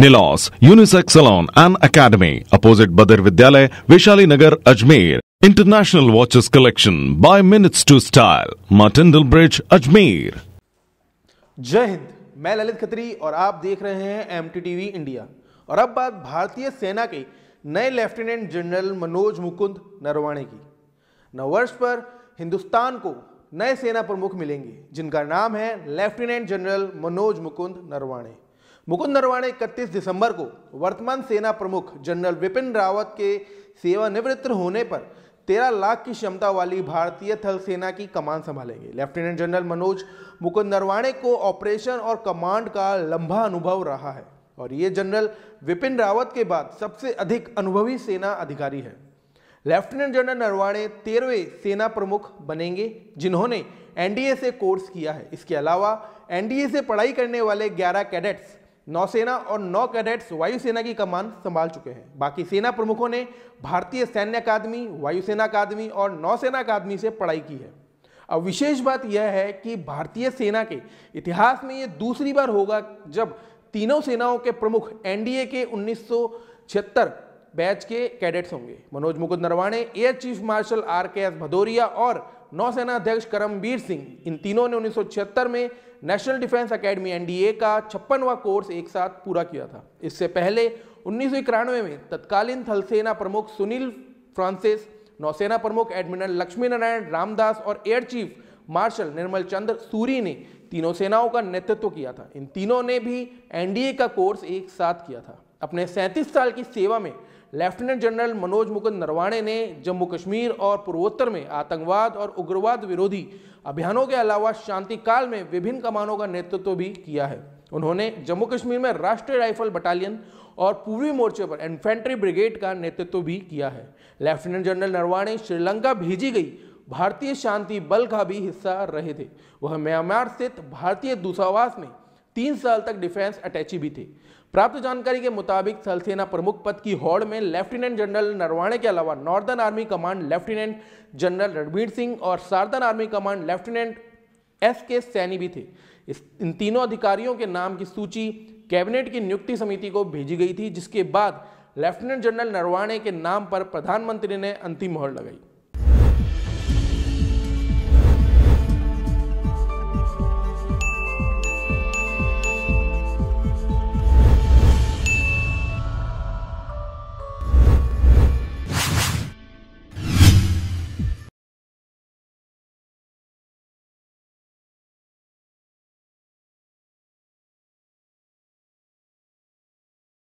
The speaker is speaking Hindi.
निलॉस unisex salon and academy opposite बदर विद्यालय Vaishali Nagar Ajmer international watches collection by minutes to style Martindale Bridge Ajmer जय हिंद मैं ललित खत्री और आप देख रहे हैं एम टीवी इंडिया और अब बात भारतीय सेना के नए लेफ्टिनेंट जनरल मनोज मुकुंद नरवाणे की नववर्ष पर हिंदुस्तान को नए सेना प्रमुख मिलेंगे जिनका नाम है लेफ्टिनेंट जनरल मनोज मुकुंद नरवाणे मुकुंद नरवाणे 31 दिसंबर को वर्तमान सेना प्रमुख जनरल विपिन रावत के सेवानिवृत्त होने पर 13 लाख की क्षमता वाली भारतीय थल सेना की कमान संभालेंगे लेफ्टिनेंट जनरल मनोज मुकुंद नरवाणे को ऑपरेशन और कमांड का लंबा अनुभव रहा है और ये जनरल विपिन रावत के बाद सबसे अधिक अनुभवी सेना अधिकारी है लेफ्टिनेंट जनरल नरवाणे तेरहवें सेना प्रमुख बनेंगे जिन्होंने एनडीए से कोर्स किया है इसके अलावा एनडीए से पढ़ाई करने वाले 11 कैडेट्स नौसेना और नौ कैडेट्स वायुसेना की कमान संभाल चुके हैं बाकी सेना प्रमुखों ने भारतीय सैन्य अकादमी वायुसेना अकादमी और नौसेना अकादमी से पढ़ाई की है अब विशेष बात यह है कि भारतीय सेना के इतिहास में ये दूसरी बार होगा जब तीनों सेनाओं के प्रमुख एनडीए के उन्नीस बैच के कैडेट्स होंगे Manoj Mukund Naravane air chief marshal R K S Bhadauria और नौसेना अध्यक्ष करमवीर सिंह इन तीनों ने उन्नीस में नेशनल डिफेंस अकेडमी एनडीए का छप्पनवा कोर्स एक साथ पूरा किया था इससे पहले उन्नीस में तत्कालीन थलसेना प्रमुख सुनील फ्रांसिस नौसेना प्रमुख एडमिरल लक्ष्मी नारायण रामदास और air chief marshal Nirmal Chandra Suri ने तीनों सेनाओं का नेतृत्व किया था इन तीनों ने भी एनडीए का कोर्स एक साथ किया था अपने सैंतीस साल की सेवा में लेफ्टिनेंट जनरल मनोज मुकुंद नरवाणे ने जम्मू कश्मीर और पूर्वोत्तर में आतंकवाद और उग्रवाद विरोधी अभियानों के अलावा शांति काल में विभिन्न कमानों का नेतृत्व तो भी किया है उन्होंने जम्मू कश्मीर में राष्ट्रीय राइफल बटालियन और पूर्वी मोर्चे पर इन्फेंट्री ब्रिगेड का नेतृत्व तो भी किया है लेफ्टिनेंट जनरल नरवाणे श्रीलंका भेजी गई भारतीय शांति बल का भी हिस्सा रहे थे वह म्यांमार स्थित भारतीय दूतावास में तीन साल तक डिफेंस अटैची भी थे प्राप्त जानकारी के मुताबिक थलसेना प्रमुख पद की होड़ में लेफ्टिनेंट जनरल नरवाणे के अलावा northern army command lieutenant general Ranbir Singh और southern army command lieutenant S K Saini भी थे इस इन तीनों अधिकारियों के नाम की सूची कैबिनेट की नियुक्ति समिति को भेजी गई थी जिसके बाद लेफ्टिनेंट जनरल नरवाणे के नाम पर प्रधानमंत्री ने अंतिम मोहर लगाई